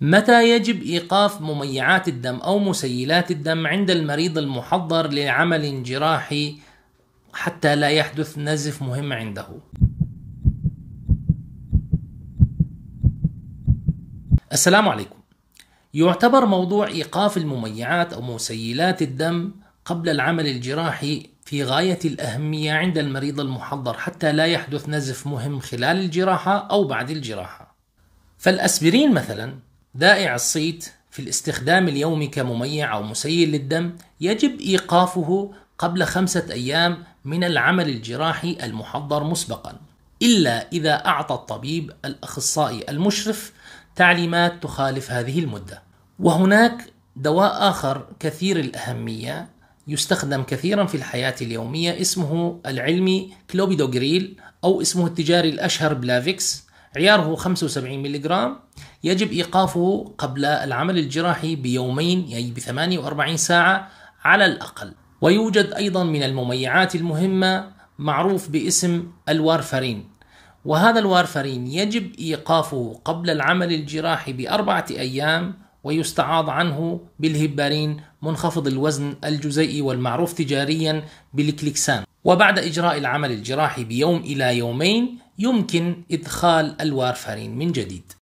متى يجب ايقاف مميعات الدم او مسيلات الدم عند المريض المحضر لعمل جراحي حتى لا يحدث نزف مهم عنده السلام عليكم يعتبر موضوع ايقاف المميعات او مسيلات الدم قبل العمل الجراحي في غايه الاهميه عند المريض المحضر حتى لا يحدث نزف مهم خلال الجراحه او بعد الجراحه فالاسبرين مثلا دائع الصيت في الاستخدام اليومي كمميع أو مسيل للدم يجب إيقافه قبل خمسة أيام من العمل الجراحي المحضر مسبقا إلا إذا أعطى الطبيب الأخصائي المشرف تعليمات تخالف هذه المدة وهناك دواء آخر كثير الأهمية يستخدم كثيرا في الحياة اليومية اسمه العلمي كلوبيدوغريل أو اسمه التجاري الأشهر بلافيكس عياره 75 ملغ يجب إيقافه قبل العمل الجراحي بيومين يعني ب 48 ساعة على الأقل ويوجد أيضا من المميعات المهمة معروف باسم الوارفرين وهذا الوارفرين يجب إيقافه قبل العمل الجراحي بأربعة أيام ويستعاض عنه بالهبارين منخفض الوزن الجزيئي والمعروف تجاريا بالكليكسان وبعد إجراء العمل الجراحي بيوم إلى يومين يمكن إدخال الوارفارين من جديد